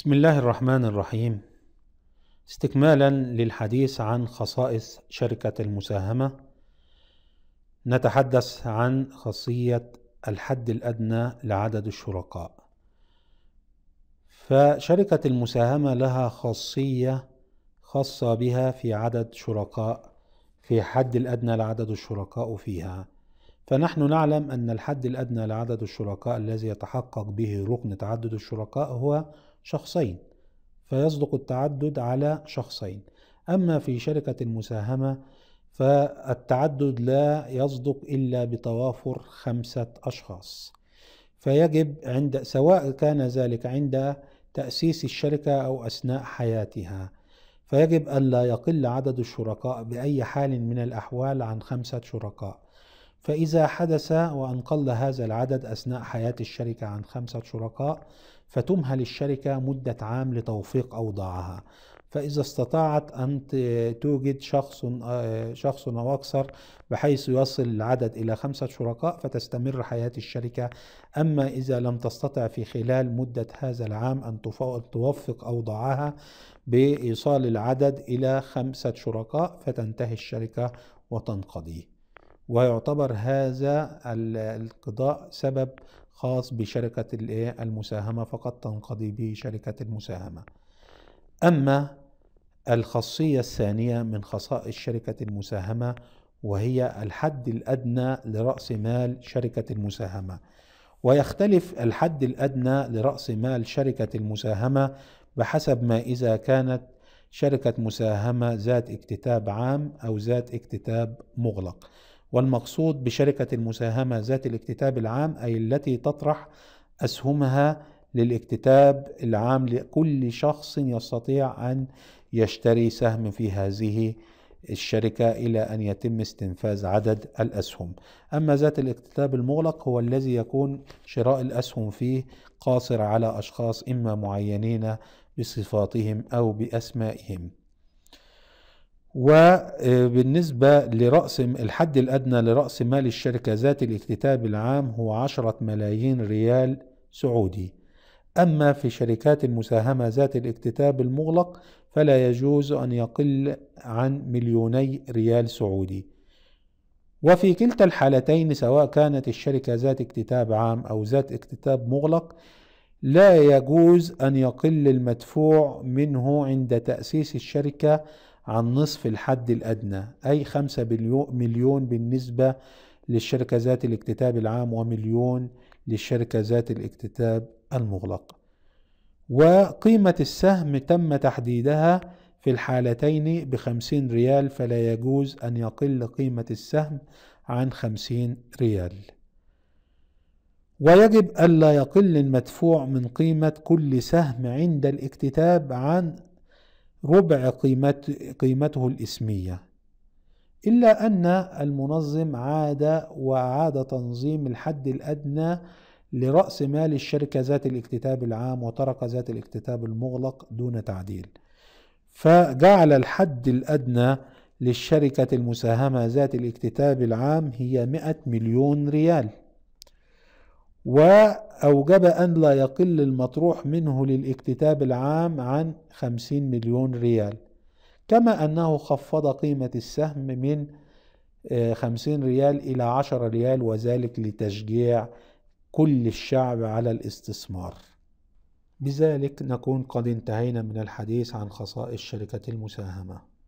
بسم الله الرحمن الرحيم استكمالا للحديث عن خصائص شركة المساهمة نتحدث عن خاصية الحد الأدنى لعدد الشركاء فشركة المساهمة لها خاصية خاصة بها في عدد شركاء في حد الأدنى لعدد الشركاء فيها فنحن نعلم أن الحد الأدنى لعدد الشركاء الذي يتحقق به ركن تعدد الشركاء هو شخصين فيصدق التعدد على شخصين أما في شركة المساهمه فالتعدد لا يصدق إلا بتوافر خمسة أشخاص فيجب عند سواء كان ذلك عند تأسيس الشركة أو أثناء حياتها فيجب ألا يقل عدد الشركاء بأي حال من الأحوال عن خمسة شركاء فإذا حدث وأن قل هذا العدد أثناء حياة الشركة عن خمسة شركاء فتمهل الشركة مدة عام لتوفيق أوضاعها فإذا استطاعت أن توجد شخص آه، شخص أو أكثر بحيث يصل العدد إلى خمسة شركاء فتستمر حياة الشركة أما إذا لم تستطع في خلال مدة هذا العام أن توفق أوضاعها بإيصال العدد إلى خمسة شركاء فتنتهي الشركة وتنقضي ويعتبر هذا القضاء سبب خاص بشركة المساهمة فقد تنقضي به شركة المساهمة أما الخاصية الثانية من خصائص شركة المساهمة وهي الحد الأدنى لرأس مال شركة المساهمة ويختلف الحد الأدنى لرأس مال شركة المساهمة بحسب ما إذا كانت شركة مساهمة ذات اكتتاب عام أو ذات اكتتاب مغلق والمقصود بشركة المساهمة ذات الاكتتاب العام أي التي تطرح أسهمها للاكتتاب العام لكل شخص يستطيع أن يشتري سهم في هذه الشركة إلى أن يتم استنفاذ عدد الأسهم أما ذات الاكتتاب المغلق هو الذي يكون شراء الأسهم فيه قاصر على أشخاص إما معينين بصفاتهم أو بأسمائهم وبالنسبة آه، لرأس الحد الأدنى لرأس مال الشركة ذات الاكتتاب العام هو عشرة ملايين ريال سعودي أما في شركات المساهمة ذات الاكتتاب المغلق فلا يجوز أن يقل عن مليوني ريال سعودي وفي كلتا الحالتين سواء كانت الشركة ذات اكتتاب عام أو ذات اكتتاب مغلق لا يجوز أن يقل المدفوع منه عند تأسيس الشركة عن نصف الحد الأدنى أي خمسة مليون بالنسبة للشركة ذات الاكتتاب العام ومليون للشركة ذات الاكتتاب المغلق وقيمة السهم تم تحديدها في الحالتين بخمسين ريال فلا يجوز أن يقل قيمة السهم عن خمسين ريال ويجب ألا يقل المدفوع من قيمة كل سهم عند الاكتتاب عن ربع قيمت قيمته الاسميه الا ان المنظم عاد واعاد تنظيم الحد الادنى لراس مال الشركه ذات الاكتتاب العام وترك ذات الاكتتاب المغلق دون تعديل فجعل الحد الادنى للشركه المساهمه ذات الاكتتاب العام هي 100 مليون ريال وأوجب أن لا يقل المطروح منه للاكتتاب العام عن 50 مليون ريال كما أنه خفض قيمة السهم من 50 آه، ريال إلى 10 ريال وذلك لتشجيع كل الشعب على الاستثمار بذلك نكون قد انتهينا من الحديث عن خصائص شركة المساهمة